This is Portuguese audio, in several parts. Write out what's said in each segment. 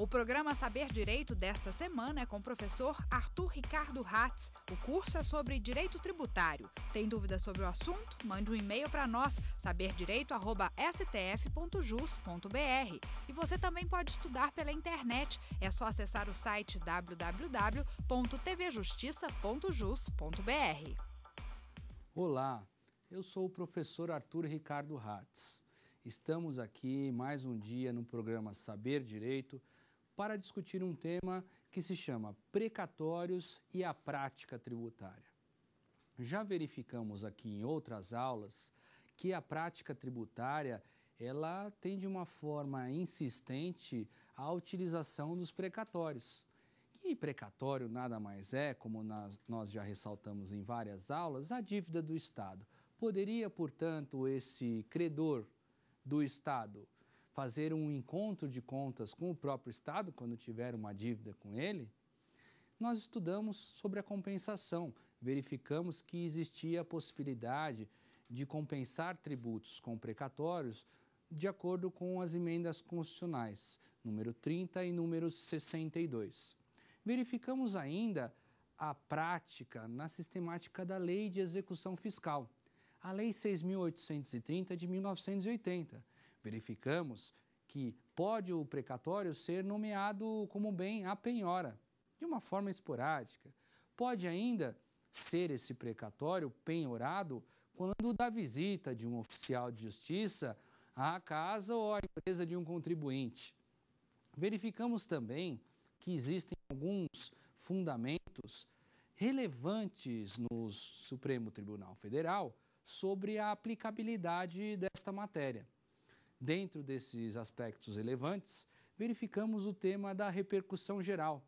O programa Saber Direito desta semana é com o professor Arthur Ricardo Ratz. O curso é sobre direito tributário. Tem dúvidas sobre o assunto? Mande um e-mail para nós, saberdireito.stf.jus.br. E você também pode estudar pela internet. É só acessar o site www.tvjustiça.jus.br. Olá, eu sou o professor Arthur Ricardo Ratz. Estamos aqui mais um dia no programa Saber Direito para discutir um tema que se chama Precatórios e a Prática Tributária. Já verificamos aqui em outras aulas que a prática tributária ela tem de uma forma insistente a utilização dos precatórios. Que precatório nada mais é, como nós já ressaltamos em várias aulas, a dívida do Estado. Poderia, portanto, esse credor do Estado fazer um encontro de contas com o próprio Estado, quando tiver uma dívida com ele, nós estudamos sobre a compensação, verificamos que existia a possibilidade de compensar tributos com precatórios de acordo com as emendas constitucionais, número 30 e número 62. Verificamos ainda a prática na sistemática da Lei de Execução Fiscal, a Lei 6.830 de 1980 verificamos que pode o precatório ser nomeado como bem a penhora, de uma forma esporádica. Pode ainda ser esse precatório penhorado quando da visita de um oficial de justiça à casa ou à empresa de um contribuinte. Verificamos também que existem alguns fundamentos relevantes no Supremo Tribunal Federal sobre a aplicabilidade desta matéria. Dentro desses aspectos relevantes, verificamos o tema da repercussão geral,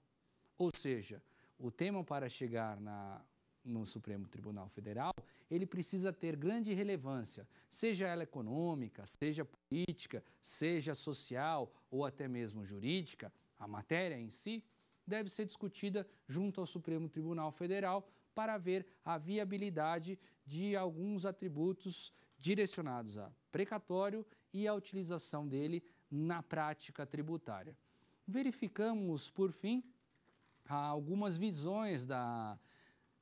ou seja, o tema para chegar na, no Supremo Tribunal Federal, ele precisa ter grande relevância, seja ela econômica, seja política, seja social ou até mesmo jurídica, a matéria em si deve ser discutida junto ao Supremo Tribunal Federal para ver a viabilidade de alguns atributos direcionados a precatório e a utilização dele na prática tributária. Verificamos, por fim, algumas visões da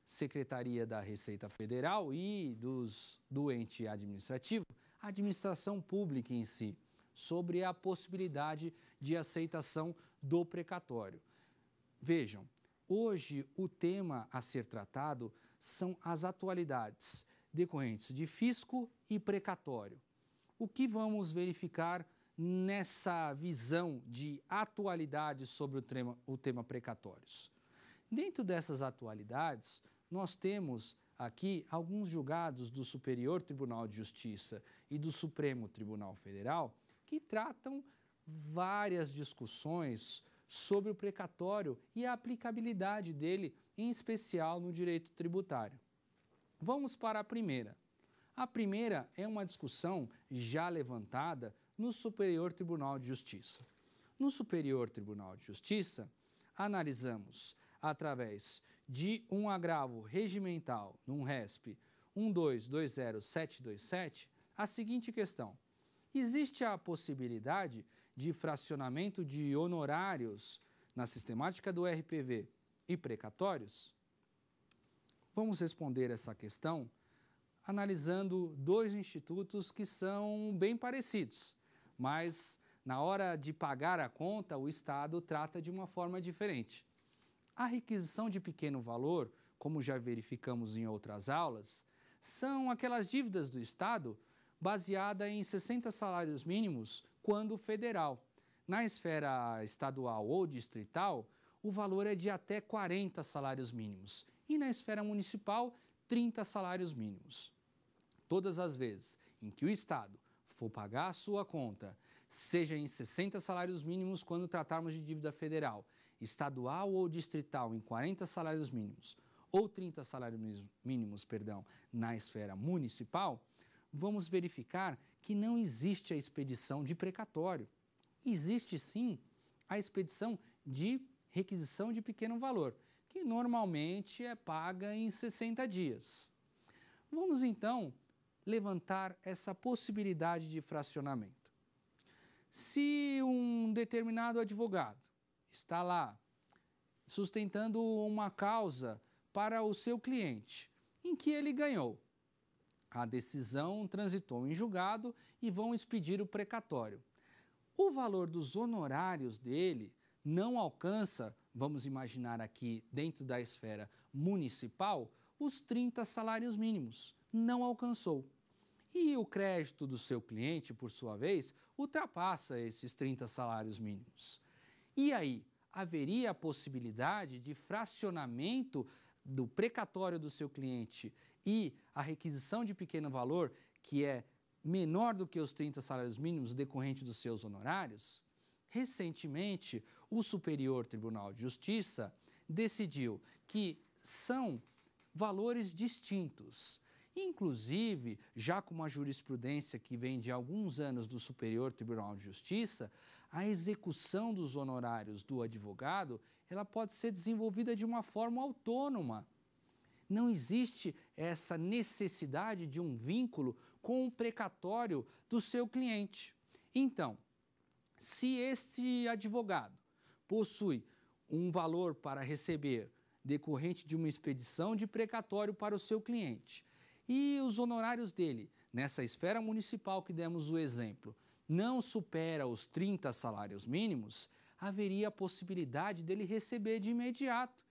Secretaria da Receita Federal e dos, do ente administrativo, a administração pública em si, sobre a possibilidade de aceitação do precatório. Vejam, hoje o tema a ser tratado são as atualidades decorrentes de fisco e precatório. O que vamos verificar nessa visão de atualidade sobre o tema, o tema precatórios? Dentro dessas atualidades, nós temos aqui alguns julgados do Superior Tribunal de Justiça e do Supremo Tribunal Federal que tratam várias discussões sobre o precatório e a aplicabilidade dele, em especial no direito tributário. Vamos para a primeira. A primeira é uma discussão já levantada no Superior Tribunal de Justiça. No Superior Tribunal de Justiça, analisamos através de um agravo regimental num RESP 1220727 a seguinte questão: existe a possibilidade de fracionamento de honorários na sistemática do RPV e precatórios? Vamos responder essa questão analisando dois institutos que são bem parecidos, mas na hora de pagar a conta, o Estado trata de uma forma diferente. A requisição de pequeno valor, como já verificamos em outras aulas, são aquelas dívidas do Estado baseada em 60 salários mínimos quando federal. Na esfera estadual ou distrital, o valor é de até 40 salários mínimos e na esfera municipal 30 salários mínimos. Todas as vezes em que o Estado for pagar a sua conta, seja em 60 salários mínimos quando tratarmos de dívida federal, estadual ou distrital em 40 salários mínimos, ou 30 salários mínimos, perdão, na esfera municipal, vamos verificar que não existe a expedição de precatório. Existe sim a expedição de requisição de pequeno valor, que normalmente é paga em 60 dias. Vamos então levantar essa possibilidade de fracionamento. Se um determinado advogado está lá sustentando uma causa para o seu cliente, em que ele ganhou, a decisão transitou em julgado e vão expedir o precatório. O valor dos honorários dele não alcança vamos imaginar aqui dentro da esfera municipal, os 30 salários mínimos. Não alcançou. E o crédito do seu cliente, por sua vez, ultrapassa esses 30 salários mínimos. E aí, haveria a possibilidade de fracionamento do precatório do seu cliente e a requisição de pequeno valor, que é menor do que os 30 salários mínimos decorrente dos seus honorários? Recentemente, o Superior Tribunal de Justiça decidiu que são valores distintos. Inclusive, já com uma jurisprudência que vem de alguns anos do Superior Tribunal de Justiça, a execução dos honorários do advogado ela pode ser desenvolvida de uma forma autônoma. Não existe essa necessidade de um vínculo com o precatório do seu cliente. Então, se este advogado possui um valor para receber decorrente de uma expedição de precatório para o seu cliente e os honorários dele, nessa esfera municipal que demos o exemplo, não supera os 30 salários mínimos, haveria a possibilidade dele receber de imediato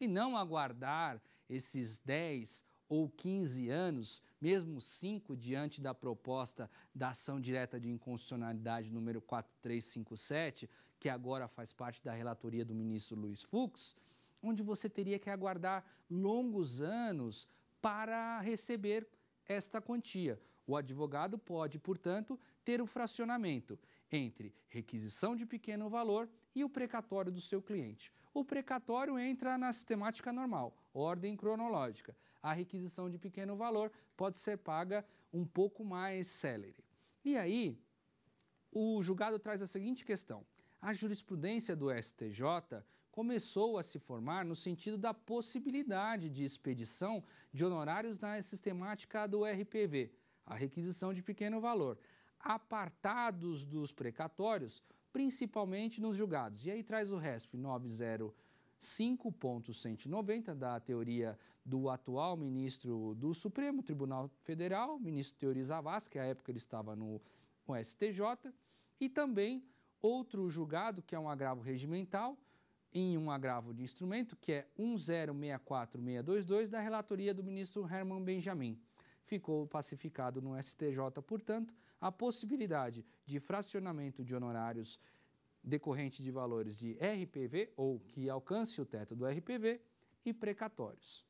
e não aguardar esses 10 ou 15 anos, mesmo 5 diante da proposta da ação direta de inconstitucionalidade número 4357, que agora faz parte da relatoria do ministro Luiz Fux, onde você teria que aguardar longos anos para receber esta quantia. O advogado pode, portanto, ter o fracionamento entre requisição de pequeno valor e o precatório do seu cliente. O precatório entra na sistemática normal, ordem cronológica a requisição de pequeno valor pode ser paga um pouco mais celere. E aí, o julgado traz a seguinte questão: a jurisprudência do STJ começou a se formar no sentido da possibilidade de expedição de honorários na sistemática do RPV, a requisição de pequeno valor, apartados dos precatórios, principalmente nos julgados. E aí traz o RESP 90 5.190 da teoria do atual ministro do Supremo Tribunal Federal, ministro Teori Zavascki, que à época ele estava no, no STJ, e também outro julgado, que é um agravo regimental, em um agravo de instrumento, que é 1064622, da relatoria do ministro Herman Benjamin. Ficou pacificado no STJ, portanto, a possibilidade de fracionamento de honorários decorrente de valores de RPV ou que alcance o teto do RPV e precatórios.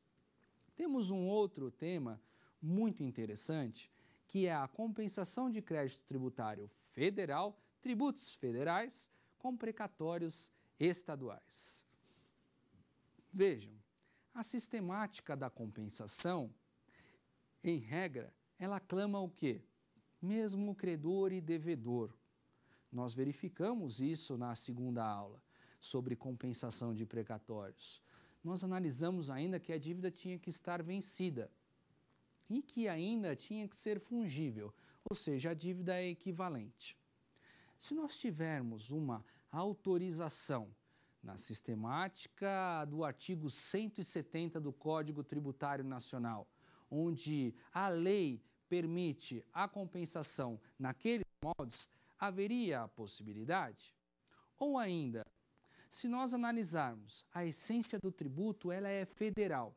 Temos um outro tema muito interessante, que é a compensação de crédito tributário federal, tributos federais com precatórios estaduais. Vejam, a sistemática da compensação, em regra, ela clama o quê? Mesmo credor e devedor, nós verificamos isso na segunda aula sobre compensação de precatórios. Nós analisamos ainda que a dívida tinha que estar vencida e que ainda tinha que ser fungível, ou seja, a dívida é equivalente. Se nós tivermos uma autorização na sistemática do artigo 170 do Código Tributário Nacional, onde a lei permite a compensação naqueles modos, haveria a possibilidade? Ou ainda, se nós analisarmos a essência do tributo, ela é federal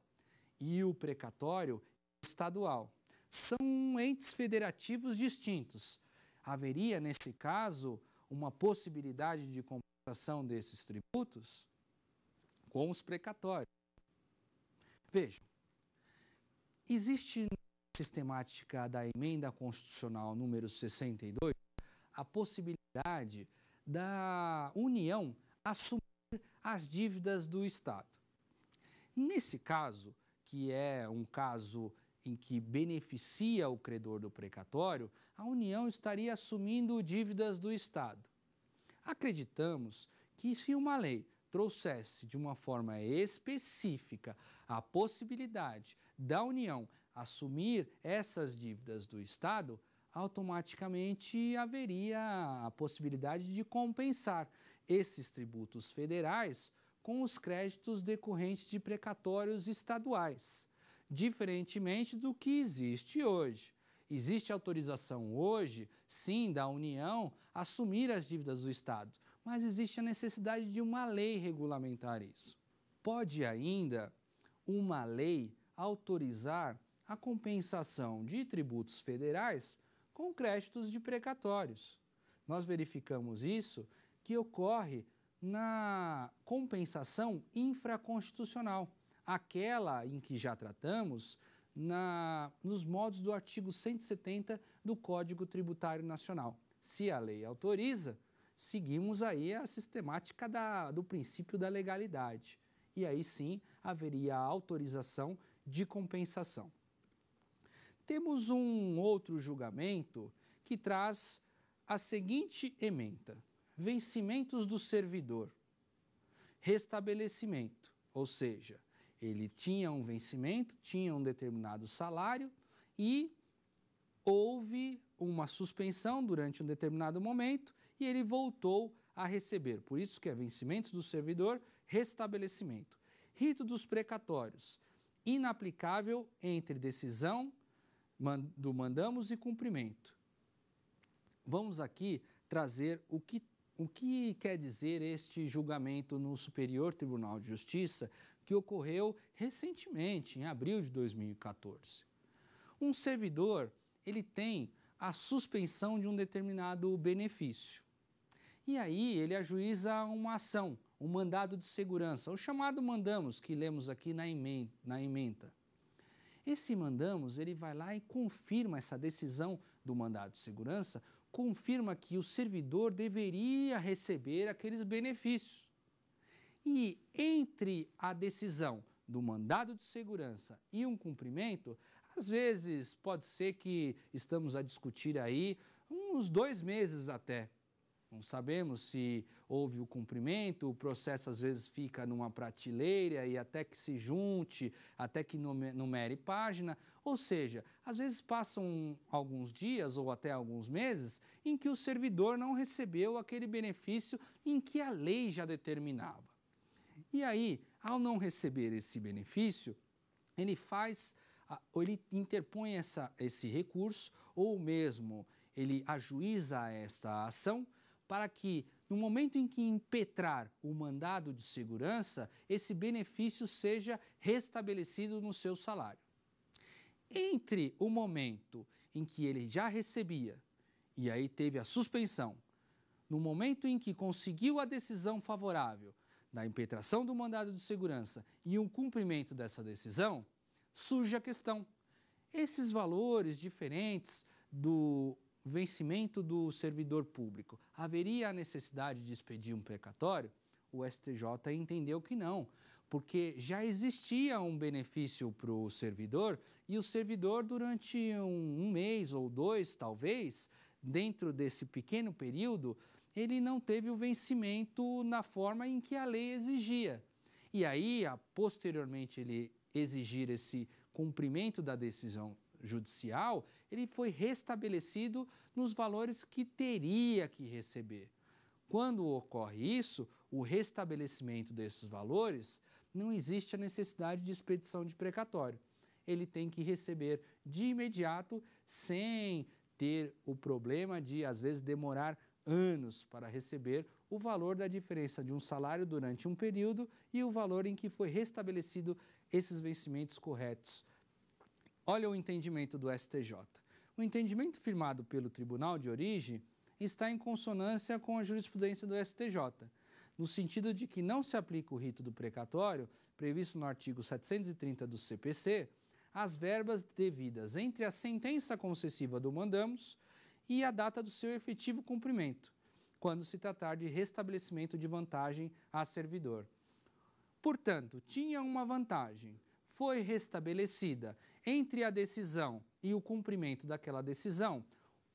e o precatório é estadual. São entes federativos distintos. Haveria, nesse caso, uma possibilidade de compensação desses tributos com os precatórios. Vejam, existe na sistemática da emenda constitucional número 62 a possibilidade da União assumir as dívidas do Estado. Nesse caso, que é um caso em que beneficia o credor do precatório, a União estaria assumindo dívidas do Estado. Acreditamos que se uma lei trouxesse de uma forma específica a possibilidade da União assumir essas dívidas do Estado, automaticamente haveria a possibilidade de compensar esses tributos federais com os créditos decorrentes de precatórios estaduais, diferentemente do que existe hoje. Existe autorização hoje, sim, da União assumir as dívidas do Estado, mas existe a necessidade de uma lei regulamentar isso. Pode ainda uma lei autorizar a compensação de tributos federais com créditos de precatórios. Nós verificamos isso que ocorre na compensação infraconstitucional, aquela em que já tratamos na, nos modos do artigo 170 do Código Tributário Nacional. Se a lei autoriza, seguimos aí a sistemática da, do princípio da legalidade. E aí sim haveria autorização de compensação temos um outro julgamento que traz a seguinte ementa: vencimentos do servidor, restabelecimento, ou seja, ele tinha um vencimento, tinha um determinado salário e houve uma suspensão durante um determinado momento e ele voltou a receber. Por isso que é vencimentos do servidor, restabelecimento. Rito dos precatórios, inaplicável entre decisão do mandamos e cumprimento. Vamos aqui trazer o que, o que quer dizer este julgamento no Superior Tribunal de Justiça que ocorreu recentemente, em abril de 2014. Um servidor, ele tem a suspensão de um determinado benefício. E aí ele ajuiza uma ação, um mandado de segurança, o chamado mandamos que lemos aqui na emenda. Na emenda. Esse mandamos, ele vai lá e confirma essa decisão do mandado de segurança, confirma que o servidor deveria receber aqueles benefícios. E entre a decisão do mandado de segurança e um cumprimento, às vezes pode ser que estamos a discutir aí uns dois meses até. Não sabemos se houve o cumprimento, o processo às vezes fica numa prateleira e até que se junte, até que numere página. Ou seja, às vezes passam alguns dias ou até alguns meses em que o servidor não recebeu aquele benefício em que a lei já determinava. E aí, ao não receber esse benefício, ele faz, ou ele interpõe essa, esse recurso, ou mesmo ele ajuiza esta ação para que, no momento em que impetrar o mandado de segurança, esse benefício seja restabelecido no seu salário. Entre o momento em que ele já recebia e aí teve a suspensão, no momento em que conseguiu a decisão favorável da impetração do mandado de segurança e o cumprimento dessa decisão, surge a questão. Esses valores diferentes do vencimento do servidor público, haveria a necessidade de expedir um precatório? O STJ entendeu que não, porque já existia um benefício para o servidor e o servidor, durante um, um mês ou dois, talvez, dentro desse pequeno período, ele não teve o vencimento na forma em que a lei exigia. E aí, a, posteriormente, ele exigir esse cumprimento da decisão judicial, ele foi restabelecido nos valores que teria que receber. Quando ocorre isso, o restabelecimento desses valores, não existe a necessidade de expedição de precatório. Ele tem que receber de imediato, sem ter o problema de, às vezes, demorar anos para receber o valor da diferença de um salário durante um período e o valor em que foi restabelecido esses vencimentos corretos Olha o entendimento do STJ. O entendimento firmado pelo Tribunal de Origem está em consonância com a jurisprudência do STJ, no sentido de que não se aplica o rito do precatório, previsto no artigo 730 do CPC, às verbas devidas entre a sentença concessiva do mandamos e a data do seu efetivo cumprimento, quando se tratar de restabelecimento de vantagem a servidor. Portanto, tinha uma vantagem, foi restabelecida entre a decisão e o cumprimento daquela decisão,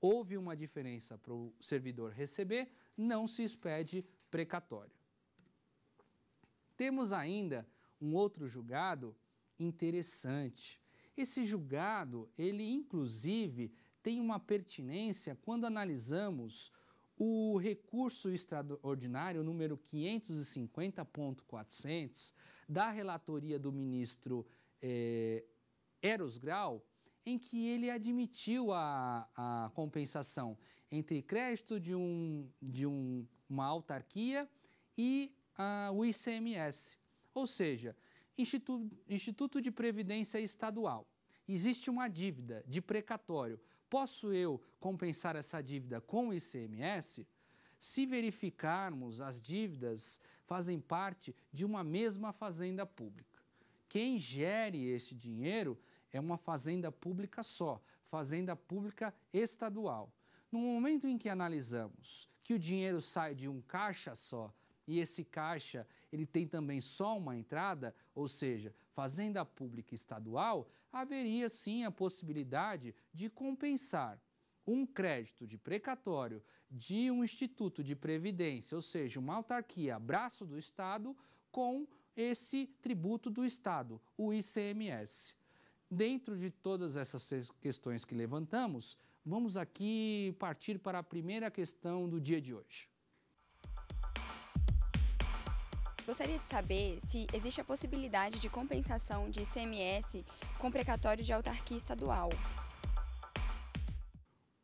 houve uma diferença para o servidor receber, não se expede precatório. Temos ainda um outro julgado interessante. Esse julgado, ele inclusive tem uma pertinência quando analisamos o recurso extraordinário número 550.400 da relatoria do ministro eh, Eros Grau, em que ele admitiu a, a compensação entre crédito de, um, de um, uma autarquia e uh, o ICMS, ou seja, Instituto, Instituto de Previdência Estadual. Existe uma dívida de precatório. Posso eu compensar essa dívida com o ICMS? Se verificarmos, as dívidas fazem parte de uma mesma fazenda pública. Quem gere esse dinheiro é uma fazenda pública só, fazenda pública estadual. No momento em que analisamos que o dinheiro sai de um caixa só e esse caixa ele tem também só uma entrada, ou seja, fazenda pública estadual, haveria sim a possibilidade de compensar um crédito de precatório de um instituto de previdência, ou seja, uma autarquia, braço do Estado, com esse tributo do Estado, o ICMS. Dentro de todas essas questões que levantamos, vamos aqui partir para a primeira questão do dia de hoje. Gostaria de saber se existe a possibilidade de compensação de ICMS com precatório de autarquia estadual.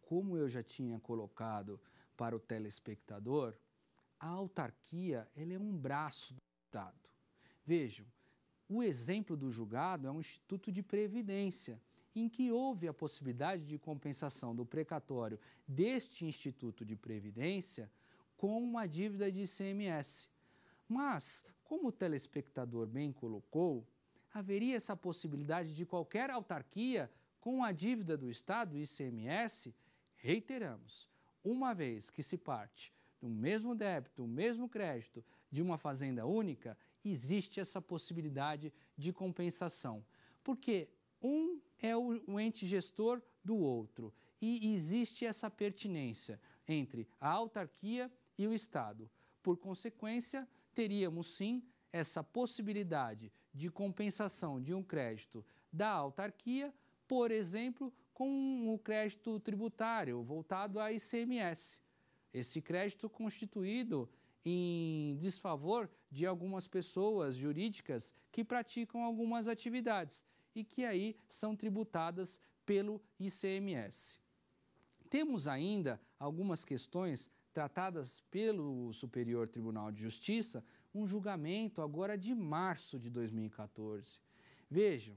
Como eu já tinha colocado para o telespectador, a autarquia ela é um braço do Estado. Vejam, o exemplo do julgado é um instituto de previdência, em que houve a possibilidade de compensação do precatório deste instituto de previdência com uma dívida de ICMS. Mas, como o telespectador bem colocou, haveria essa possibilidade de qualquer autarquia com a dívida do Estado e ICMS? Reiteramos, uma vez que se parte do mesmo débito, do mesmo crédito de uma fazenda única, existe essa possibilidade de compensação. Porque um é o ente gestor do outro e existe essa pertinência entre a autarquia e o Estado. Por consequência, teríamos sim essa possibilidade de compensação de um crédito da autarquia, por exemplo, com o crédito tributário voltado a ICMS. Esse crédito constituído em desfavor de algumas pessoas jurídicas que praticam algumas atividades e que aí são tributadas pelo ICMS. Temos ainda algumas questões tratadas pelo Superior Tribunal de Justiça, um julgamento agora de março de 2014. Vejam,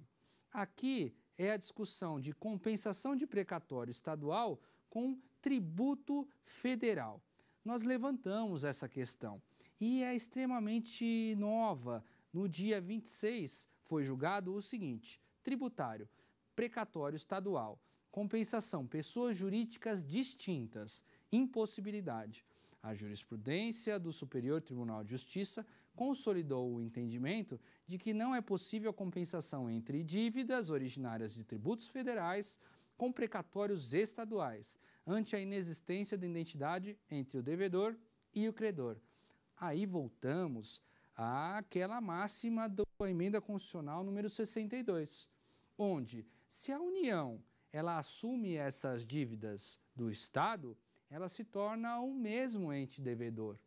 aqui é a discussão de compensação de precatório estadual com tributo federal nós levantamos essa questão. E é extremamente nova. No dia 26 foi julgado o seguinte: tributário, precatório estadual, compensação, pessoas jurídicas distintas, impossibilidade. A jurisprudência do Superior Tribunal de Justiça consolidou o entendimento de que não é possível a compensação entre dívidas originárias de tributos federais, com precatórios estaduais, ante a inexistência de identidade entre o devedor e o credor. Aí voltamos àquela máxima da emenda constitucional número 62, onde se a União ela assume essas dívidas do Estado, ela se torna o mesmo ente devedor.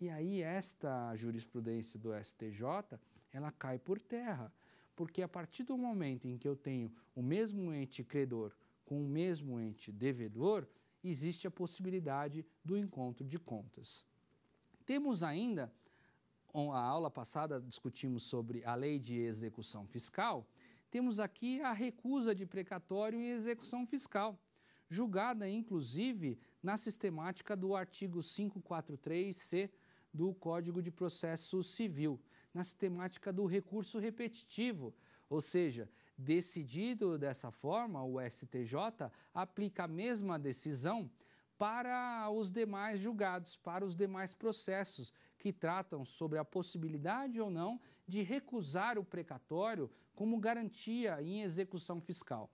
E aí esta jurisprudência do STJ, ela cai por terra, porque a partir do momento em que eu tenho o mesmo ente credor com o mesmo ente devedor, existe a possibilidade do encontro de contas. Temos ainda, a aula passada discutimos sobre a lei de execução fiscal, temos aqui a recusa de precatório em execução fiscal, julgada inclusive na sistemática do artigo 543C do Código de Processo Civil na temática do recurso repetitivo, ou seja, decidido dessa forma, o STJ aplica a mesma decisão para os demais julgados, para os demais processos que tratam sobre a possibilidade ou não de recusar o precatório como garantia em execução fiscal.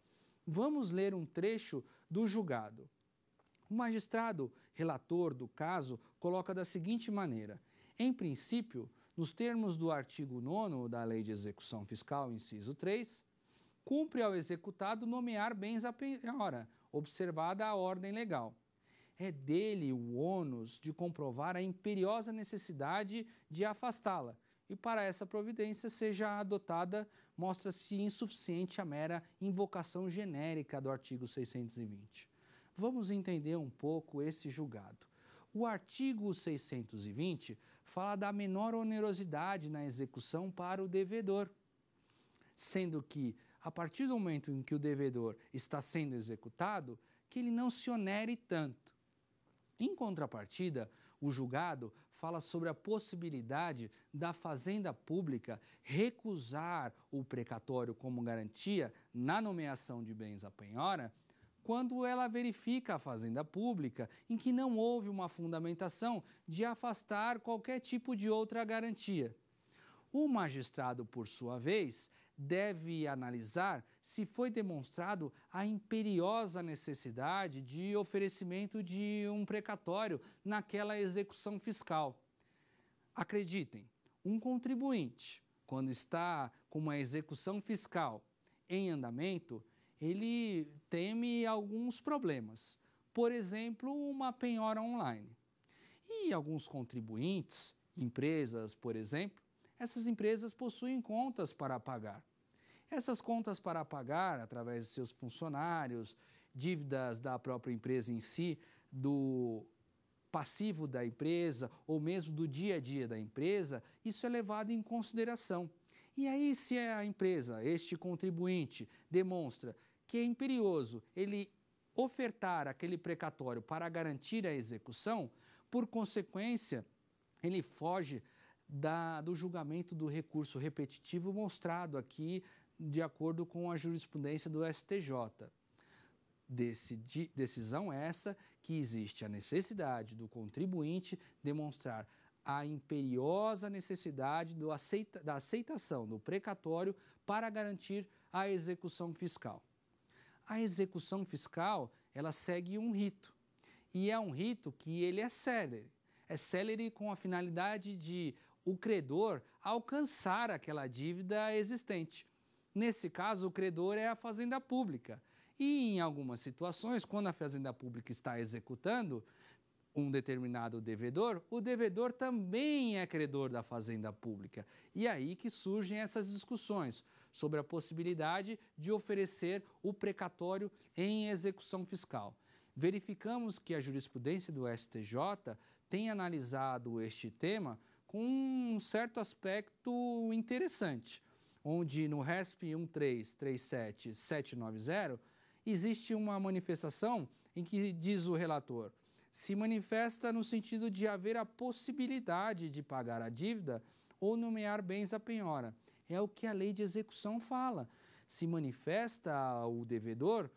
Vamos ler um trecho do julgado. O magistrado relator do caso coloca da seguinte maneira: em princípio, nos termos do artigo 9 da Lei de Execução Fiscal, inciso 3, cumpre ao executado nomear bens à penhora, observada a ordem legal. É dele o ônus de comprovar a imperiosa necessidade de afastá-la, e para essa providência seja adotada, mostra-se insuficiente a mera invocação genérica do artigo 620. Vamos entender um pouco esse julgado. O artigo 620 fala da menor onerosidade na execução para o devedor, sendo que, a partir do momento em que o devedor está sendo executado, que ele não se onere tanto. Em contrapartida, o julgado fala sobre a possibilidade da fazenda pública recusar o precatório como garantia na nomeação de bens à penhora quando ela verifica a fazenda pública em que não houve uma fundamentação de afastar qualquer tipo de outra garantia. O magistrado, por sua vez, deve analisar se foi demonstrado a imperiosa necessidade de oferecimento de um precatório naquela execução fiscal. Acreditem, um contribuinte, quando está com uma execução fiscal em andamento, ele teme alguns problemas. Por exemplo, uma penhora online. E alguns contribuintes, empresas, por exemplo, essas empresas possuem contas para pagar. Essas contas para pagar, através de seus funcionários, dívidas da própria empresa em si, do passivo da empresa ou mesmo do dia a dia da empresa, isso é levado em consideração. E aí, se a empresa, este contribuinte, demonstra que é imperioso ele ofertar aquele precatório para garantir a execução, por consequência, ele foge da, do julgamento do recurso repetitivo mostrado aqui de acordo com a jurisprudência do STJ. Decidi, decisão essa que existe a necessidade do contribuinte demonstrar a imperiosa necessidade aceita, da aceitação do precatório para garantir a execução fiscal. A execução fiscal, ela segue um rito. E é um rito que ele é célere. É célere com a finalidade de o credor alcançar aquela dívida existente. Nesse caso, o credor é a fazenda pública. E em algumas situações, quando a fazenda pública está executando um determinado devedor, o devedor também é credor da fazenda pública. E é aí que surgem essas discussões sobre a possibilidade de oferecer o precatório em execução fiscal. Verificamos que a jurisprudência do STJ tem analisado este tema com um certo aspecto interessante, onde no RESP 1337790 existe uma manifestação em que diz o relator se manifesta no sentido de haver a possibilidade de pagar a dívida ou nomear bens à penhora. É o que a lei de execução fala. Se manifesta o devedor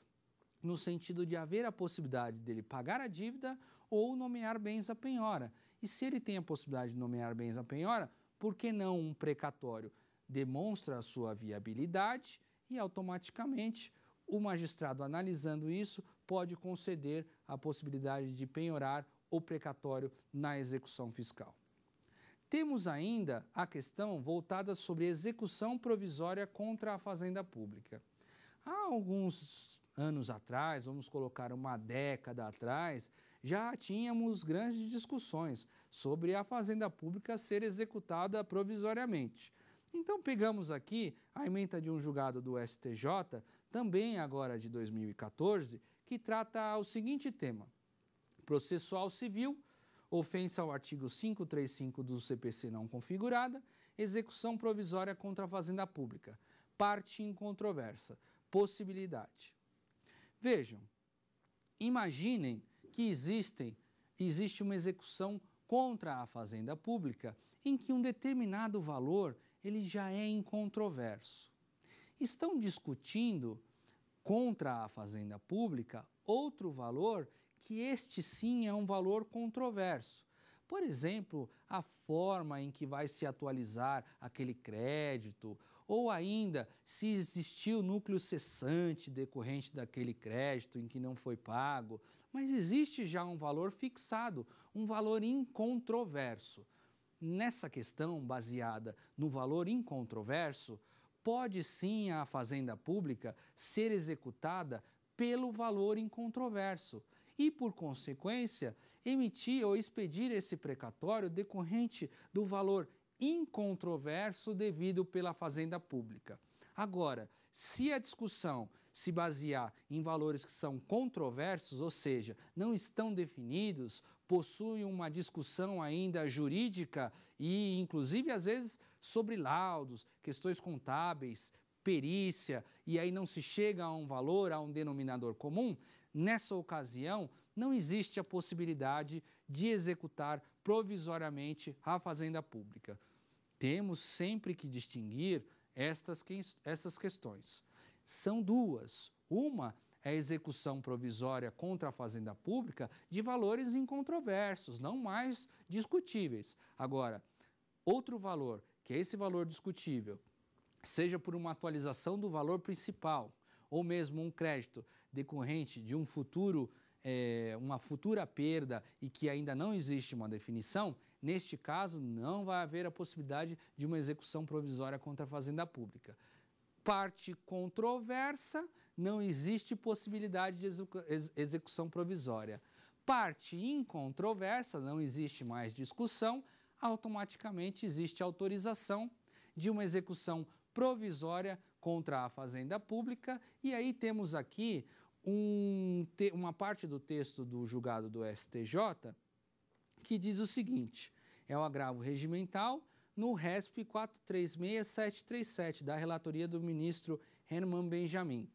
no sentido de haver a possibilidade dele pagar a dívida ou nomear bens à penhora. E se ele tem a possibilidade de nomear bens à penhora, por que não um precatório? Demonstra a sua viabilidade e automaticamente o magistrado, analisando isso, pode conceder a possibilidade de penhorar o precatório na execução fiscal. Temos ainda a questão voltada sobre execução provisória contra a fazenda pública. Há alguns anos atrás, vamos colocar uma década atrás, já tínhamos grandes discussões sobre a fazenda pública ser executada provisoriamente. Então pegamos aqui a emenda de um julgado do STJ, também agora de 2014, que trata o seguinte tema: processual civil ofensa ao artigo 535 do CPC não configurada, execução provisória contra a fazenda pública, parte incontroversa, possibilidade. Vejam, imaginem que existem, existe uma execução contra a fazenda pública em que um determinado valor ele já é incontroverso. Estão discutindo contra a fazenda pública outro valor que este sim é um valor controverso. Por exemplo, a forma em que vai se atualizar aquele crédito, ou ainda se existiu núcleo cessante decorrente daquele crédito em que não foi pago. Mas existe já um valor fixado, um valor incontroverso. Nessa questão, baseada no valor incontroverso, pode sim a fazenda pública ser executada pelo valor incontroverso e, por consequência, emitir ou expedir esse precatório decorrente do valor incontroverso devido pela Fazenda Pública. Agora, se a discussão se basear em valores que são controversos, ou seja, não estão definidos, possuem uma discussão ainda jurídica e, inclusive, às vezes, sobre laudos, questões contábeis, perícia, e aí não se chega a um valor, a um denominador comum, Nessa ocasião, não existe a possibilidade de executar provisoriamente a fazenda pública. Temos sempre que distinguir estas, essas questões. São duas. Uma é a execução provisória contra a fazenda pública de valores incontroversos, não mais discutíveis. Agora, outro valor, que é esse valor discutível, seja por uma atualização do valor principal ou mesmo um crédito decorrente de um futuro, é, uma futura perda e que ainda não existe uma definição, neste caso não vai haver a possibilidade de uma execução provisória contra a fazenda pública. Parte controversa, não existe possibilidade de execução provisória. Parte incontroversa, não existe mais discussão, automaticamente existe autorização de uma execução provisória contra a fazenda pública. E aí temos aqui um te, uma parte do texto do julgado do STJ que diz o seguinte: é o agravo regimental no RESP 436737, da relatoria do ministro Herman Benjamin.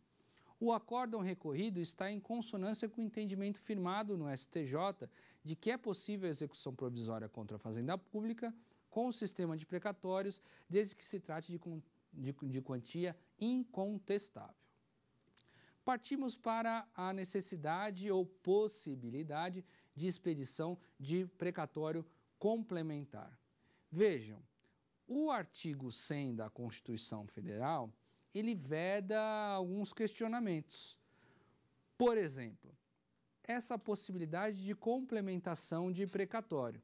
O acórdão recorrido está em consonância com o entendimento firmado no STJ de que é possível a execução provisória contra a fazenda pública com o sistema de precatórios, desde que se trate de, de, de quantia incontestável partimos para a necessidade ou possibilidade de expedição de precatório complementar. Vejam, o artigo 100 da Constituição Federal, ele veda alguns questionamentos. Por exemplo, essa possibilidade de complementação de precatório.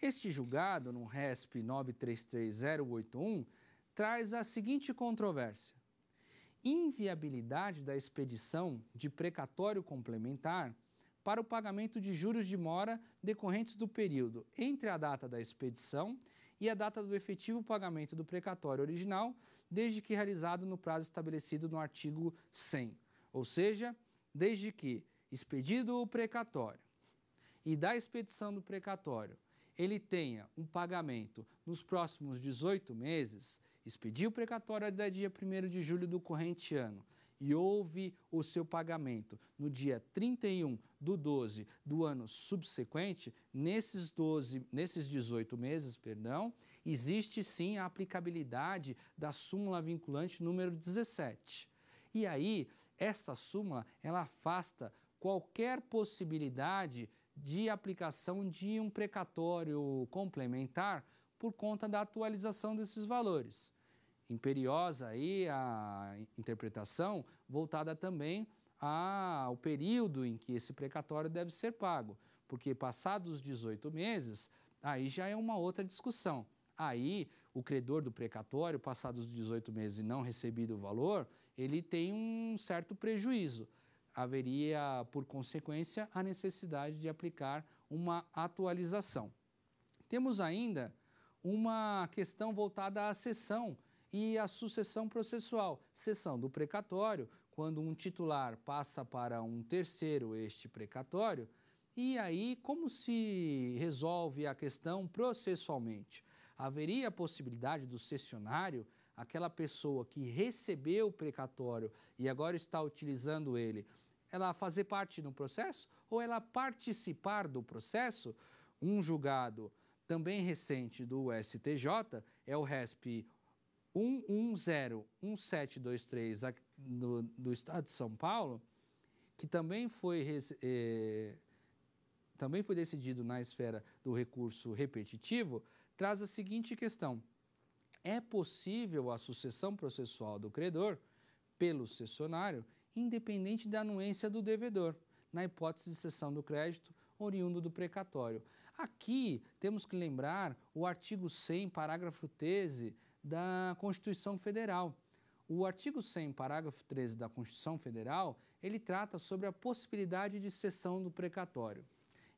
Este julgado, no RESP 933081, traz a seguinte controvérsia inviabilidade da expedição de precatório complementar para o pagamento de juros de mora decorrentes do período entre a data da expedição e a data do efetivo pagamento do precatório original, desde que realizado no prazo estabelecido no artigo 100. Ou seja, desde que expedido o precatório e da expedição do precatório ele tenha um pagamento nos próximos 18 meses, expediu o precatório da dia 1 de julho do corrente ano e houve o seu pagamento no dia 31 do 12 do ano subsequente, nesses, 12, nesses 18 meses, perdão, existe sim a aplicabilidade da súmula vinculante número 17. E aí, esta súmula, ela afasta qualquer possibilidade de aplicação de um precatório complementar por conta da atualização desses valores imperiosa aí a interpretação voltada também ao período em que esse precatório deve ser pago, porque passados os 18 meses, aí já é uma outra discussão. Aí, o credor do precatório, passados os 18 meses e não recebido o valor, ele tem um certo prejuízo. Haveria, por consequência, a necessidade de aplicar uma atualização. Temos ainda uma questão voltada à cessão e a sucessão processual, cessão do precatório, quando um titular passa para um terceiro este precatório, e aí como se resolve a questão processualmente? Haveria a possibilidade do cessionário, aquela pessoa que recebeu o precatório e agora está utilizando ele, ela fazer parte do processo ou ela participar do processo? Um julgado também recente do STJ é o RESP 1101723 do, do estado de São Paulo, que também foi, eh, também foi decidido na esfera do recurso repetitivo, traz a seguinte questão. É possível a sucessão processual do credor pelo cessionário, independente da anuência do devedor, na hipótese de cessão do crédito oriundo do precatório. Aqui temos que lembrar o artigo 100, parágrafo 13 da Constituição Federal. O artigo 100, parágrafo 13 da Constituição Federal, ele trata sobre a possibilidade de cessão do precatório.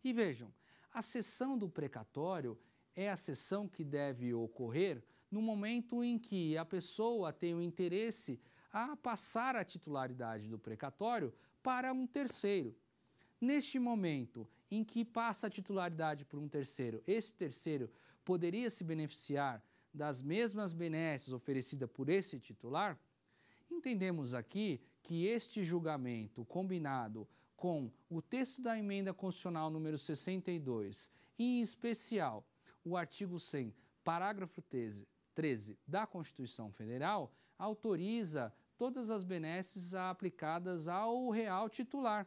E vejam, a cessão do precatório é a cessão que deve ocorrer no momento em que a pessoa tem o interesse a passar a titularidade do precatório para um terceiro. Neste momento em que passa a titularidade por um terceiro, esse terceiro poderia se beneficiar das mesmas benesses oferecida por esse titular, entendemos aqui que este julgamento combinado com o texto da emenda constitucional número 62, em especial o artigo 100, parágrafo 13 da Constituição Federal, autoriza todas as benesses aplicadas ao real titular,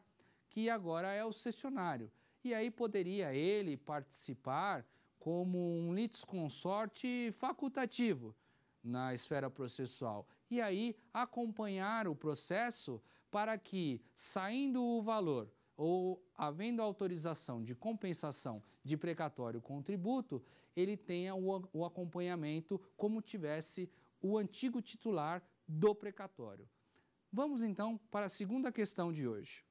que agora é o cessionário. E aí poderia ele participar como um litisconsorte facultativo na esfera processual. E aí acompanhar o processo para que, saindo o valor ou havendo autorização de compensação de precatório contributo ele tenha o, o acompanhamento como tivesse o antigo titular do precatório. Vamos então para a segunda questão de hoje.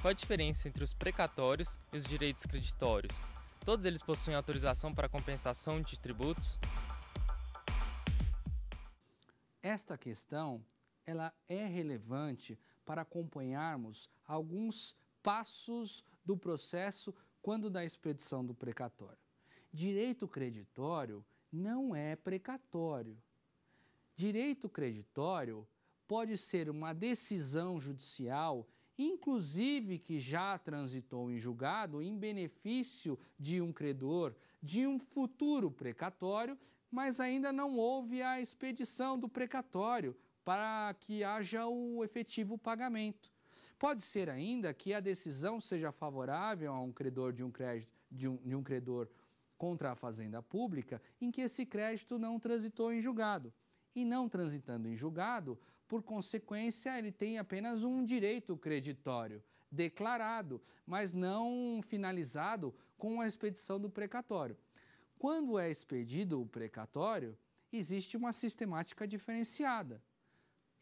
Qual a diferença entre os precatórios e os direitos creditórios? Todos eles possuem autorização para compensação de tributos? Esta questão ela é relevante para acompanharmos alguns passos do processo quando da expedição do precatório. Direito creditório não é precatório. Direito creditório pode ser uma decisão judicial inclusive que já transitou em julgado em benefício de um credor de um futuro precatório, mas ainda não houve a expedição do precatório para que haja o efetivo pagamento. Pode ser ainda que a decisão seja favorável a um credor de um crédito de um, de um credor contra a fazenda pública em que esse crédito não transitou em julgado. E não transitando em julgado, por consequência, ele tem apenas um direito creditório declarado, mas não finalizado com a expedição do precatório. Quando é expedido o precatório, existe uma sistemática diferenciada.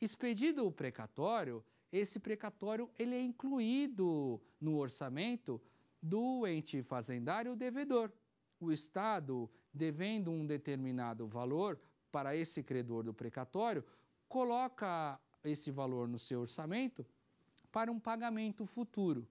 Expedido o precatório, esse precatório ele é incluído no orçamento do ente fazendário devedor. O Estado, devendo um determinado valor para esse credor do precatório, coloca esse valor no seu orçamento para um pagamento futuro.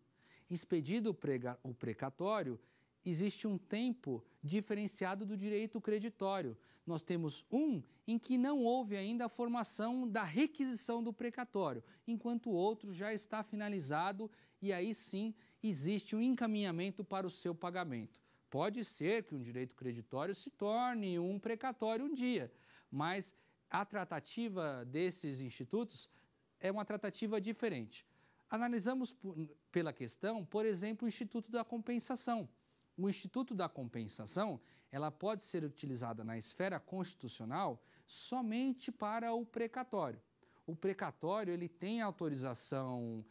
Expedido o precatório, existe um tempo diferenciado do direito creditório. Nós temos um em que não houve ainda a formação da requisição do precatório, enquanto o outro já está finalizado e aí sim existe um encaminhamento para o seu pagamento. Pode ser que um direito creditório se torne um precatório um dia, mas a tratativa desses institutos é uma tratativa diferente. Analisamos pela questão, por exemplo, o Instituto da Compensação. O Instituto da Compensação, ela pode ser utilizada na esfera constitucional somente para o precatório. O precatório, ele tem autorização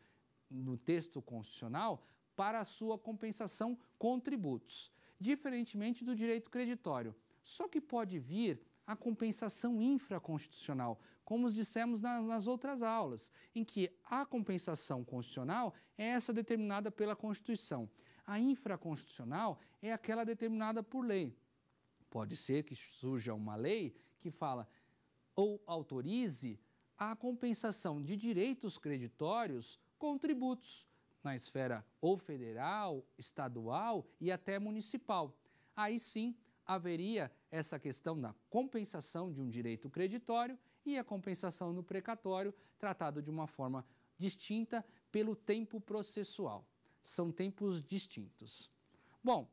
no texto constitucional para a sua compensação com tributos, diferentemente do direito creditório. Só que pode vir a compensação infraconstitucional, como dissemos nas outras aulas, em que a compensação constitucional é essa determinada pela Constituição. A infraconstitucional é aquela determinada por lei. Pode ser que surja uma lei que fala ou autorize a compensação de direitos creditórios com tributos na esfera ou federal, estadual e até municipal. Aí sim haveria essa questão da compensação de um direito creditório e a compensação no precatório, tratado de uma forma distinta pelo tempo processual. São tempos distintos. Bom,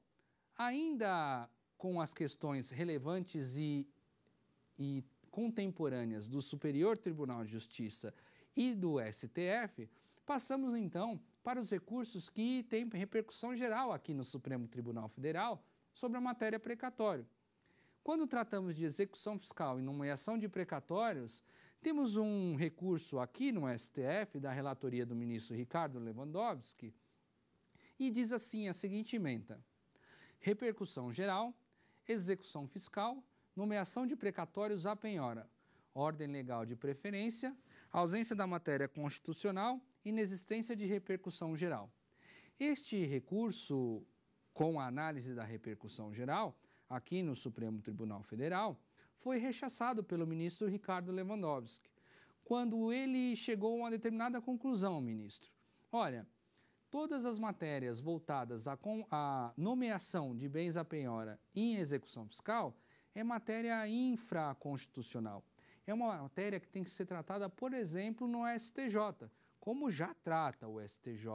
ainda com as questões relevantes e, e contemporâneas do Superior Tribunal de Justiça e do STF, passamos então para os recursos que têm repercussão geral aqui no Supremo Tribunal Federal sobre a matéria precatória. Quando tratamos de execução fiscal e nomeação de precatórios, temos um recurso aqui no STF da relatoria do ministro Ricardo Lewandowski e diz assim a seguinte emenda: repercussão geral, execução fiscal, nomeação de precatórios à penhora, ordem legal de preferência, ausência da matéria constitucional, inexistência de repercussão geral. Este recurso, com a análise da repercussão geral, aqui no Supremo Tribunal Federal, foi rechaçado pelo ministro Ricardo Lewandowski, quando ele chegou a uma determinada conclusão, ministro. Olha, todas as matérias voltadas à, nomeação de bens à penhora em execução fiscal é matéria infraconstitucional. É uma matéria que tem que ser tratada, por exemplo, no STJ, como já trata o STJ.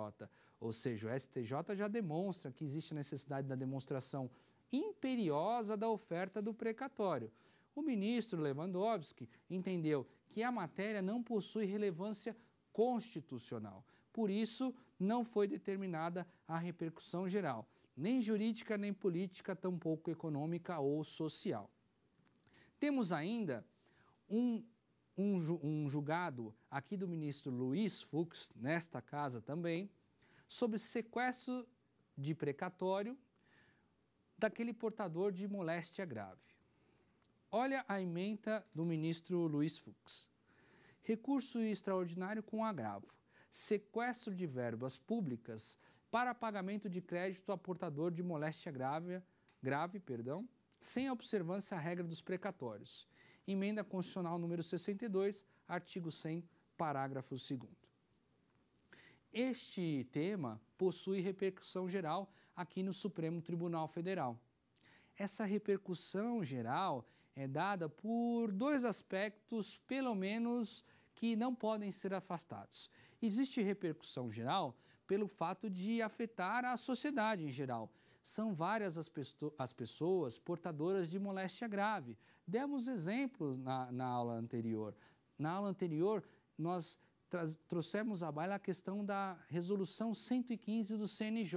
Ou seja, o STJ já demonstra que existe a necessidade da demonstração imperiosa da oferta do precatório. O ministro Lewandowski entendeu que a matéria não possui relevância constitucional. Por isso, não foi determinada a repercussão geral, nem jurídica, nem política, tampouco econômica ou social. Temos ainda um, um, um julgado aqui do ministro Luiz Fux, nesta casa também, sobre sequestro de precatório daquele portador de moléstia grave. Olha a emenda do ministro Luiz Fux. Recurso extraordinário com agravo. Sequestro de verbas públicas para pagamento de crédito a portador de moléstia grave, grave perdão, sem observância à regra dos precatórios. Emenda Constitucional número 62, artigo 100, parágrafo 2. Este tema possui repercussão geral aqui no Supremo Tribunal Federal. Essa repercussão geral é dada por dois aspectos, pelo menos, que não podem ser afastados. Existe repercussão geral pelo fato de afetar a sociedade em geral. São várias as, as pessoas portadoras de moléstia grave. Demos exemplos na, na aula anterior. Na aula anterior, nós trouxemos à baila a questão da resolução 115 do CNJ,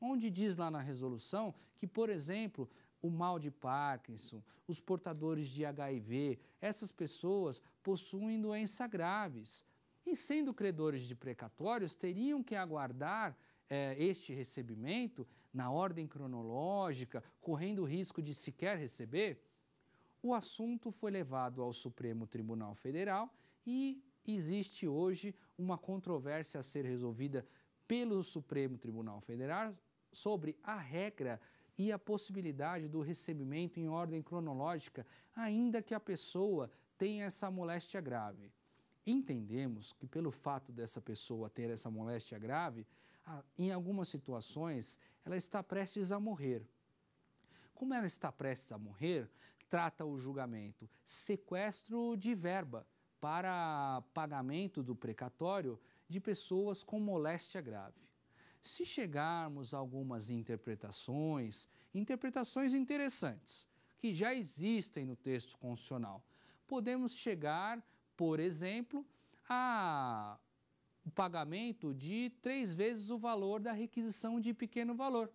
onde diz lá na resolução que, por exemplo, o mal de Parkinson, os portadores de HIV, essas pessoas possuem doenças graves e, sendo credores de precatórios, teriam que aguardar eh, este recebimento na ordem cronológica, correndo o risco de sequer receber. O assunto foi levado ao Supremo Tribunal Federal e existe hoje uma controvérsia a ser resolvida pelo Supremo Tribunal Federal sobre a regra e a possibilidade do recebimento em ordem cronológica, ainda que a pessoa tenha essa moléstia grave. Entendemos que, pelo fato dessa pessoa ter essa moléstia grave, em algumas situações ela está prestes a morrer. Como ela está prestes a morrer, trata o julgamento sequestro de verba para pagamento do precatório de pessoas com moléstia grave se chegarmos a algumas interpretações, interpretações interessantes, que já existem no texto constitucional, podemos chegar, por exemplo, a o pagamento de três vezes o valor da requisição de pequeno valor.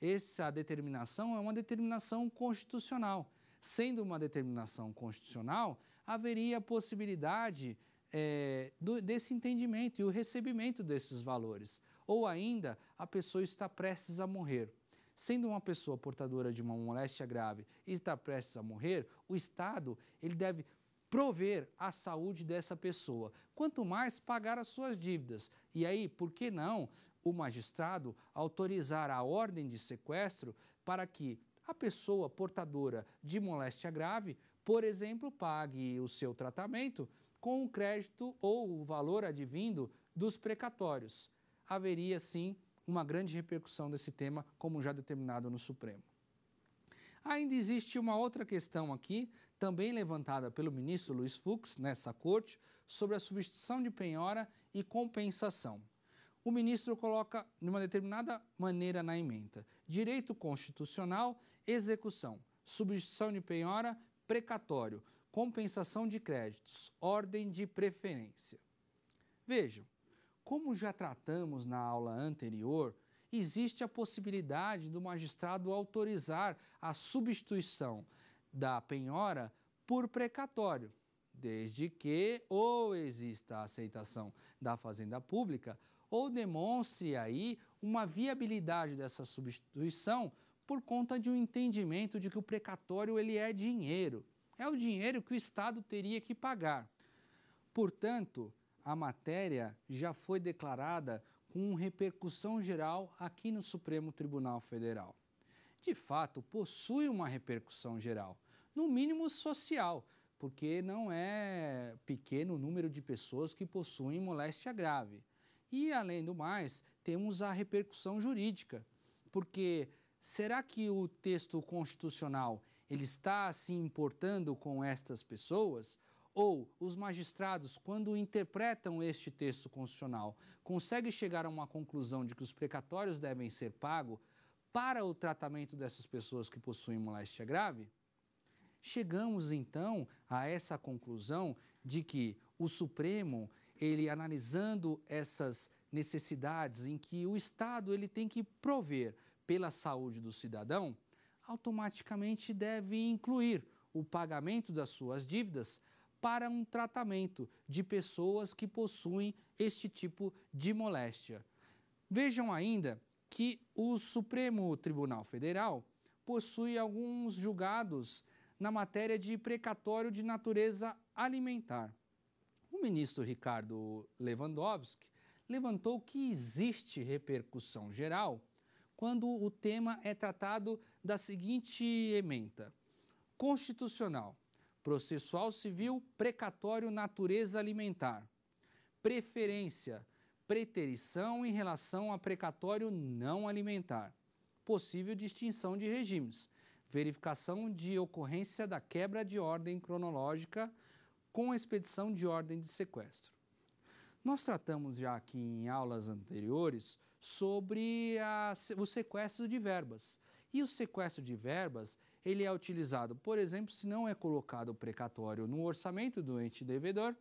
Essa determinação é uma determinação constitucional. Sendo uma determinação constitucional, haveria a possibilidade é, do, desse entendimento e o recebimento desses valores ou ainda a pessoa está prestes a morrer. Sendo uma pessoa portadora de uma moléstia grave e está prestes a morrer, o Estado ele deve prover a saúde dessa pessoa, quanto mais pagar as suas dívidas. E aí, por que não o magistrado autorizar a ordem de sequestro para que a pessoa portadora de moléstia grave, por exemplo, pague o seu tratamento com o crédito ou o valor advindo dos precatórios haveria sim uma grande repercussão desse tema, como já determinado no Supremo. Ainda existe uma outra questão aqui, também levantada pelo ministro Luiz Fux nessa corte, sobre a substituição de penhora e compensação. O ministro coloca, de uma determinada maneira, na emenda: direito constitucional, execução, substituição de penhora, precatório, compensação de créditos, ordem de preferência. Vejam, como já tratamos na aula anterior, existe a possibilidade do magistrado autorizar a substituição da penhora por precatório, desde que ou exista a aceitação da fazenda pública ou demonstre aí uma viabilidade dessa substituição por conta de um entendimento de que o precatório ele é dinheiro. É o dinheiro que o Estado teria que pagar. Portanto, a matéria já foi declarada com repercussão geral aqui no Supremo Tribunal Federal. De fato, possui uma repercussão geral, no mínimo social, porque não é pequeno o número de pessoas que possuem moléstia grave. E, além do mais, temos a repercussão jurídica, porque será que o texto constitucional ele está se importando com estas pessoas? ou os magistrados, quando interpretam este texto constitucional, conseguem chegar a uma conclusão de que os precatórios devem ser pagos para o tratamento dessas pessoas que possuem moléstia grave? Chegamos então a essa conclusão de que o Supremo, ele analisando essas necessidades em que o Estado ele tem que prover pela saúde do cidadão, automaticamente deve incluir o pagamento das suas dívidas para um tratamento de pessoas que possuem este tipo de moléstia. Vejam ainda que o Supremo Tribunal Federal possui alguns julgados na matéria de precatório de natureza alimentar. O ministro Ricardo Lewandowski levantou que existe repercussão geral quando o tema é tratado da seguinte emenda constitucional processual civil, precatório, natureza alimentar. Preferência, preterição em relação a precatório não alimentar. Possível distinção de regimes. Verificação de ocorrência da quebra de ordem cronológica com expedição de ordem de sequestro. Nós tratamos já aqui em aulas anteriores sobre a, o sequestro de verbas. E o sequestro de verbas ele é utilizado, por exemplo, se não é colocado o precatório no orçamento do ente devedor,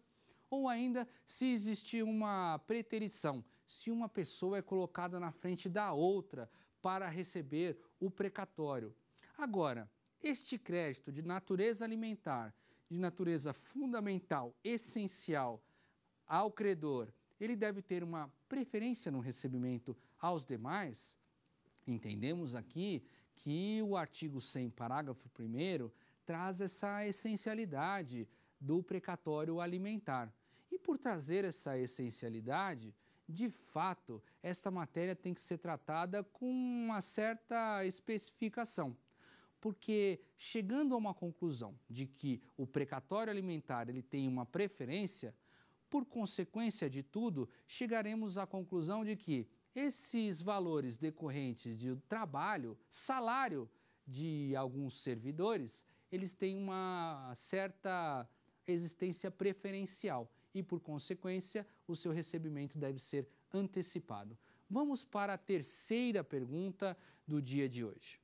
ou ainda se existe uma preterição, se uma pessoa é colocada na frente da outra para receber o precatório. Agora, este crédito de natureza alimentar, de natureza fundamental, essencial ao credor, ele deve ter uma preferência no recebimento aos demais? Entendemos aqui que o artigo 100, parágrafo 1, traz essa essencialidade do precatório alimentar. E por trazer essa essencialidade, de fato, esta matéria tem que ser tratada com uma certa especificação. Porque chegando a uma conclusão de que o precatório alimentar ele tem uma preferência, por consequência de tudo, chegaremos à conclusão de que esses valores decorrentes de trabalho, salário de alguns servidores, eles têm uma certa existência preferencial e, por consequência, o seu recebimento deve ser antecipado. Vamos para a terceira pergunta do dia de hoje.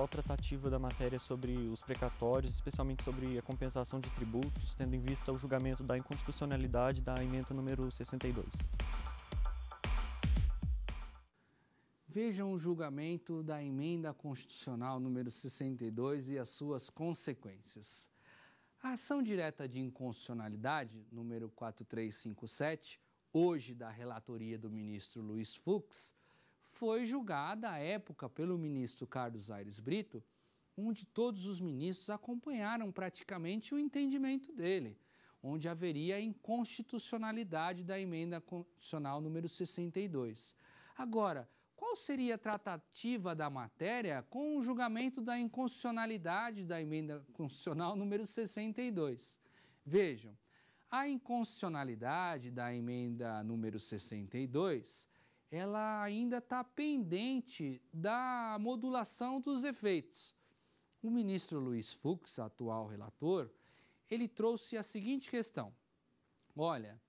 principal tratativa da matéria sobre os precatórios, especialmente sobre a compensação de tributos, tendo em vista o julgamento da inconstitucionalidade da emenda número 62. Vejam o julgamento da emenda constitucional número 62 e as suas consequências. A ação direta de inconstitucionalidade número 4357, hoje da relatoria do ministro Luiz Fux, foi julgada à época pelo ministro Carlos Aires Brito, onde todos os ministros acompanharam praticamente o entendimento dele, onde haveria inconstitucionalidade da emenda constitucional número 62. Agora, qual seria a tratativa da matéria com o julgamento da inconstitucionalidade da emenda constitucional número 62? Vejam, a inconstitucionalidade da emenda número 62 ela ainda está pendente da modulação dos efeitos. O ministro Luiz Fux, atual relator, ele trouxe a seguinte questão: olha,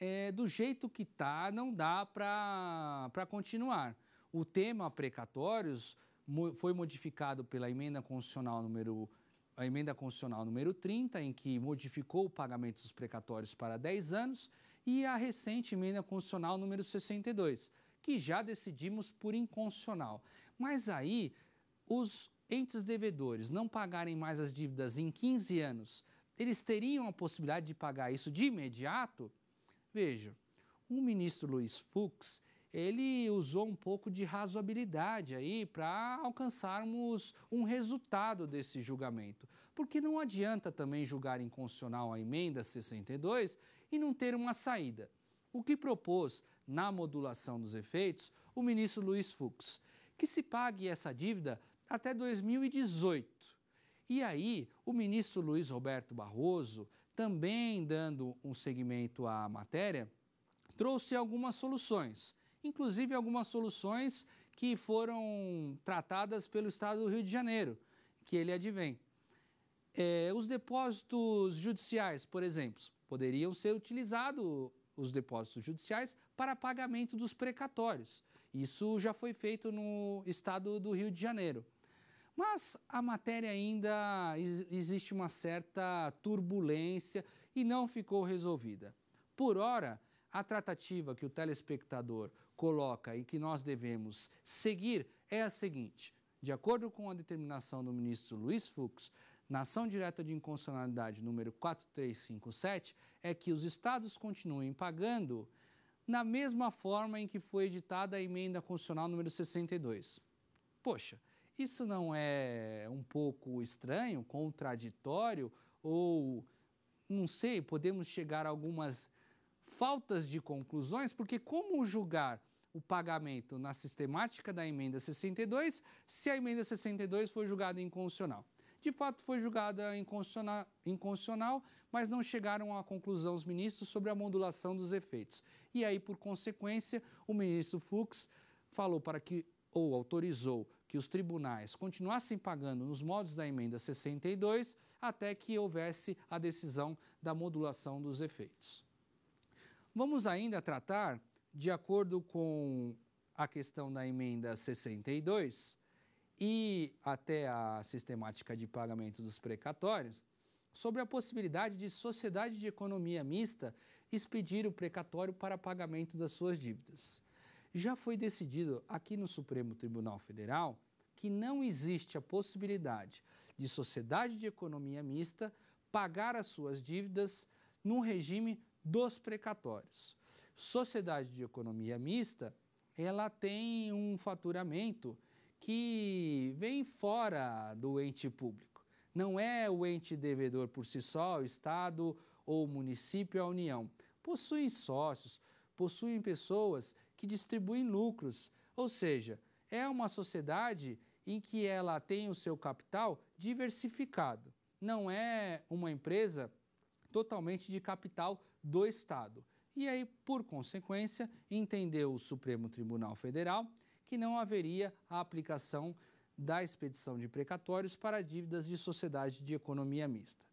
é, do jeito que tá, não dá para continuar. O tema precatórios foi modificado pela emenda constitucional número a emenda constitucional número 30, em que modificou o pagamento dos precatórios para 10 anos, e a recente emenda constitucional número 62, que já decidimos por inconstitucional. Mas aí, os entes devedores não pagarem mais as dívidas em 15 anos, eles teriam a possibilidade de pagar isso de imediato? Veja, o ministro Luiz Fux, ele usou um pouco de razoabilidade aí para alcançarmos um resultado desse julgamento. Porque não adianta também julgar inconstitucional a emenda 62 e não ter uma saída. O que propôs na modulação dos efeitos, o ministro Luiz Fux, que se pague essa dívida até 2018. E aí, o ministro Luiz Roberto Barroso, também dando um segmento à matéria, trouxe algumas soluções, inclusive algumas soluções que foram tratadas pelo Estado do Rio de Janeiro, que ele advém. É, os depósitos judiciais, por exemplo, poderiam ser utilizados os depósitos judiciais para pagamento dos precatórios. Isso já foi feito no estado do Rio de Janeiro. Mas a matéria ainda existe uma certa turbulência e não ficou resolvida. Por hora, a tratativa que o telespectador coloca e que nós devemos seguir é a seguinte: de acordo com a determinação do ministro Luiz Fux, na ação direta de inconstitucionalidade número 4357 é que os estados continuem pagando na mesma forma em que foi editada a emenda constitucional número 62. Poxa, isso não é um pouco estranho, contraditório ou não sei, podemos chegar a algumas faltas de conclusões, porque como julgar o pagamento na sistemática da emenda 62 se a emenda 62 foi julgada inconstitucional? de fato foi julgada inconstitucional, mas não chegaram à conclusão os ministros sobre a modulação dos efeitos. E aí, por consequência, o ministro Fux falou para que ou autorizou que os tribunais continuassem pagando nos modos da emenda 62 até que houvesse a decisão da modulação dos efeitos. Vamos ainda tratar, de acordo com a questão da emenda 62, e até a sistemática de pagamento dos precatórios, sobre a possibilidade de sociedade de economia mista expedir o precatório para pagamento das suas dívidas. Já foi decidido aqui no Supremo Tribunal Federal que não existe a possibilidade de sociedade de economia mista pagar as suas dívidas no regime dos precatórios. Sociedade de economia mista, ela tem um faturamento que vem fora do ente público. Não é o ente devedor por si só, o Estado ou o município, é a União. Possuem sócios, possuem pessoas que distribuem lucros, ou seja, é uma sociedade em que ela tem o seu capital diversificado. Não é uma empresa totalmente de capital do Estado. E aí, por consequência, entendeu o Supremo Tribunal Federal que não haveria a aplicação da expedição de precatórios para dívidas de sociedade de economia mista.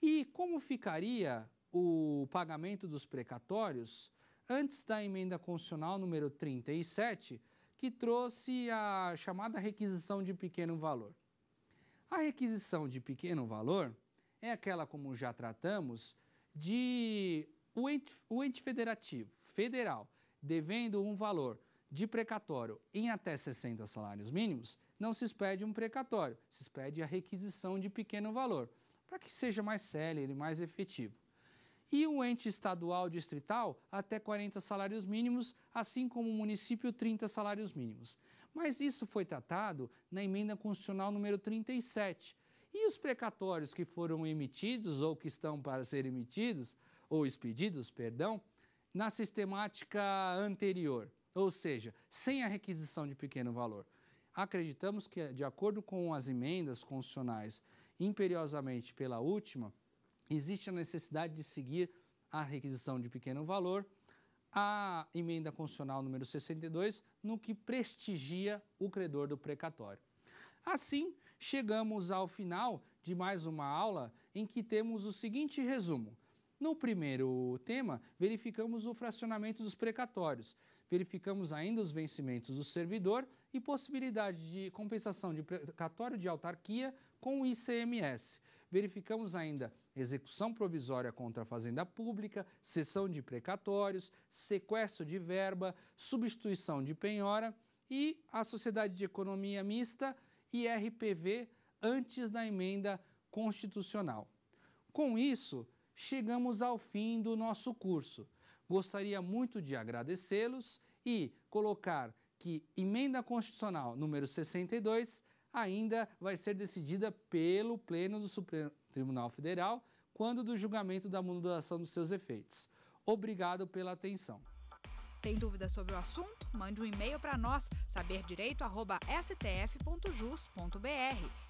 E como ficaria o pagamento dos precatórios antes da emenda constitucional número 37, que trouxe a chamada requisição de pequeno valor? A requisição de pequeno valor é aquela, como já tratamos, de o ente, o ente federativo, federal, devendo um valor de precatório em até 60 salários mínimos, não se expede um precatório, se expede a requisição de pequeno valor, para que seja mais célere, mais efetivo. E o ente estadual distrital, até 40 salários mínimos, assim como o município, 30 salários mínimos. Mas isso foi tratado na emenda constitucional número 37. E os precatórios que foram emitidos ou que estão para ser emitidos, ou expedidos, perdão, na sistemática anterior? ou seja, sem a requisição de pequeno valor. Acreditamos que, de acordo com as emendas constitucionais, imperiosamente pela última, existe a necessidade de seguir a requisição de pequeno valor, a emenda constitucional número 62, no que prestigia o credor do precatório. Assim, chegamos ao final de mais uma aula em que temos o seguinte resumo. No primeiro tema, verificamos o fracionamento dos precatórios verificamos ainda os vencimentos do servidor e possibilidade de compensação de precatório de autarquia com o ICMS. Verificamos ainda execução provisória contra a fazenda pública, cessão de precatórios, sequestro de verba, substituição de penhora e a sociedade de economia mista IRPV antes da emenda constitucional. Com isso, chegamos ao fim do nosso curso. Gostaria muito de agradecê-los e colocar que emenda constitucional número 62 ainda vai ser decidida pelo Pleno do Supremo Tribunal Federal quando do julgamento da mudança dos seus efeitos. Obrigado pela atenção. Tem dúvidas sobre o assunto? Mande um e-mail para nós, saberdireito.stf.jus.br